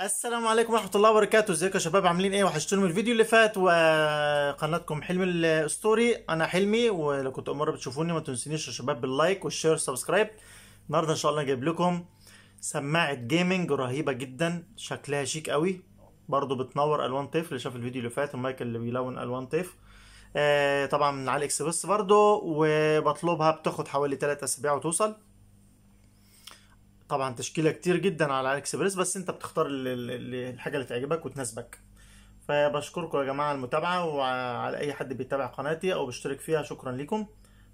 السلام عليكم ورحمه الله وبركاته ازيكم يا شباب عاملين ايه وحشتوني من الفيديو اللي فات وقناتكم حلم الاسطوري انا حلمي ولو كنت اول مره بتشوفوني ما تنسونيش يا شباب باللايك والشير والسبسكرايب النهارده ان شاء الله جايب لكم سماعه جيمنج رهيبه جدا شكلها شيك قوي برضو بتنور الوان طيف اللي شاف الفيديو اللي فات المايك اللي بيلون الوان طيف آه طبعا من على بس برضو وبطلبها بتاخد حوالي 3 اسابيع وتوصل طبعا تشكيله كتير جدا على الاكسبريس بس انت بتختار الحاجه اللي تعجبك وتناسبك فبشكركم يا جماعه على المتابعه وعلى اي حد بيتابع قناتي او بيشترك فيها شكرا لكم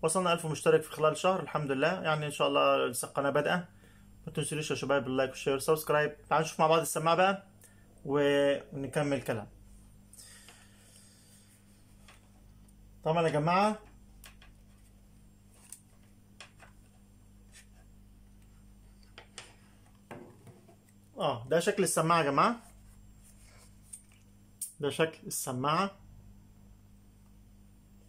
وصلنا 1000 مشترك في خلال شهر الحمد لله يعني ان شاء الله لسه القناه بادئه ما تنسوش يا شباب اللايك والشير والسبسكرايب تعالوا نشوف مع بعض السماعه بقى ونكمل كلام طبعا يا جماعه اه ده شكل السماعه يا جماعه ده شكل السماعه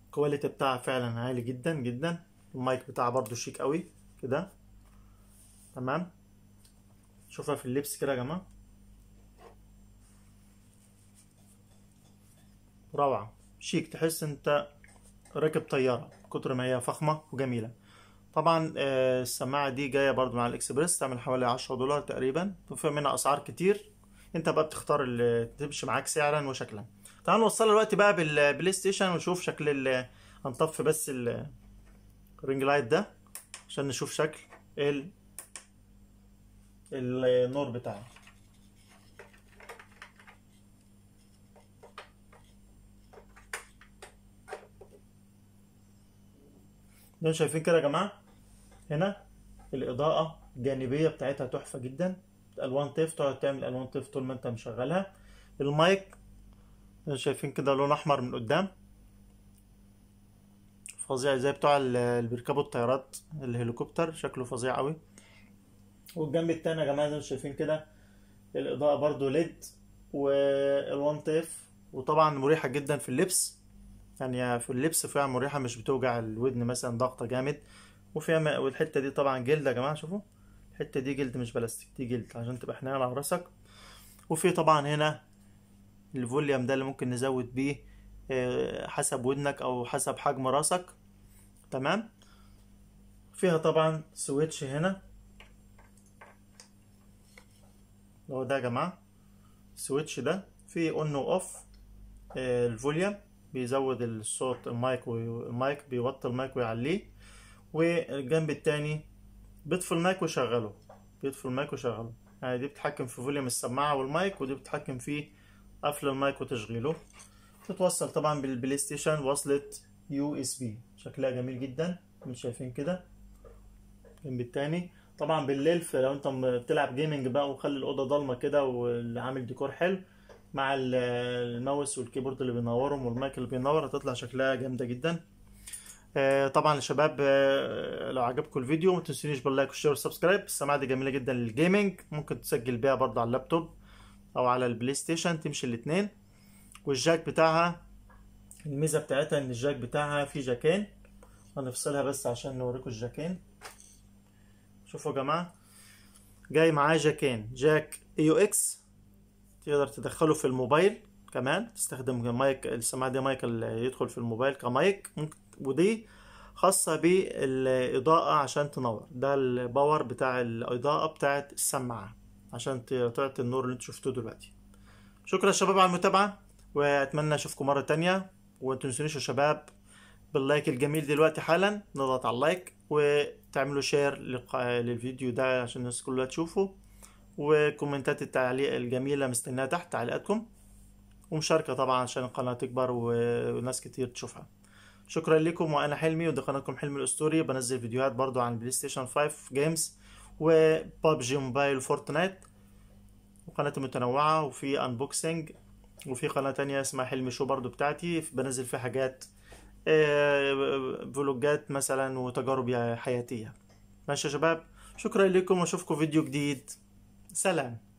الكواليتي بتاعها فعلا عالي جدا جدا المايك بتاعها برضو شيك قوي كده تمام شوفها في اللبس كده يا جماعه روعه شيك تحس انت راكب طياره كتر ما هي فخمه وجميله طبعا آه، السماعه دي جايه برضو مع الاكسبرس تعمل حوالي 10 دولار تقريبا وفيها منها اسعار كتير انت بقى بتختار اللي تمشي معاك سعرا وشكلا تعال نوصلها دلوقتي بقى بالبلاي ستيشن ونشوف شكل ال هنطفي بس الرينج لايت ده عشان نشوف شكل ال النور بتاعه ده شايفين كده يا جماعه هنا الاضاءه الجانبيه بتاعتها تحفه جدا الوان تيف تقعد تعمل الوان تيف طول ما انت مشغلها المايك شايفين كده لون احمر من قدام فظيع زي بتوع اللي بيركبوا الطيارات الهليكوبتر شكله فظيع قوي والجنب التاني يا جماعه زي ما شايفين كده الاضاءه برضو ليد والوان تيف وطبعا مريحه جدا في اللبس يعني في اللبس فعلا مريحه مش بتوجع الودن مثلا ضغطه جامد وفيها ماء والحته دي طبعا جلد يا جماعه شوفوا الحته دي جلد مش بلاستيك دي جلد عشان تبقى حنينه على راسك وفي طبعا هنا الفوليوم ده اللي ممكن نزود بيه آه، حسب ودنك او حسب حجم راسك تمام فيها طبعا سويتش هنا هو ده يا جماعه السويتش ده فيه اون واوف الفوليوم بيزود الصوت المايك والمايك بيوطي المايك ويعليه والجنب التاني بيطفي المايك وشغله بيطفي المايك وشغله يعني دي بتتحكم في فوليوم السماعة والمايك ودي بتتحكم في قفل المايك وتشغيله تتوصل طبعا بالبلاي ستيشن وصلة يو اس بي شكلها جميل جدا انتم شايفين كده الجنب التاني طبعا بالليل لو انت بتلعب جيمنج بقى وخلي الاوضه ضلمه كده وعامل ديكور حلو مع الماوس والكيبورد اللي بينورهم والمايك اللي بينور هتطلع شكلها جامده جدا آه، طبعا يا شباب آه، لو عجبكم الفيديو ما تنسونيش باللايك والشير والسبسكرايب السماعه دي جميله جدا للجيمنج ممكن تسجل بيها برضه على اللابتوب او على البلاي ستيشن تمشي الاثنين والجاك بتاعها الميزه بتاعتها ان الجاك بتاعها فيه جاكين هنفصلها بس عشان نوريكم الجاكين شوفوا يا جماعه جاي معاه جاكين جاك اي يو اكس تقدر تدخله في الموبايل كمان تستخدم مايك السماعه دي مايك يدخل في الموبايل كمايك ممكن ودي خاصة بالإضاءة عشان تنور ده الباور بتاع الإضاءة بتاعة السماعة عشان تعطي النور اللي انتوا شفتوه دلوقتي شكرا يا شباب على المتابعة وأتمنى أشوفكم مرة تانية وما تنسونيش يا شباب باللايك الجميل دلوقتي حالا نضغط على اللايك وتعملوا شير للفيديو ده عشان الناس كلها تشوفه وكومنتات التعليق الجميلة مستناها تحت تعليقاتكم ومشاركة طبعا عشان القناة تكبر وناس كتير تشوفها شكرا لكم وانا حلمي ودي قناتكم حلمي الاسطوري بنزل فيديوهات برضو عن بلاي ستيشن 5 جيمز وببجي موبايل وفورتنايت وقناتي متنوعة وفي انبوكسنج وفي قناة تانية اسمها حلمي شو برضو بتاعتي بنزل فيها حاجات آه، فلوجات مثلا وتجارب حياتية ماشي يا شباب شكرا لكم واشوفكم فيديو جديد سلام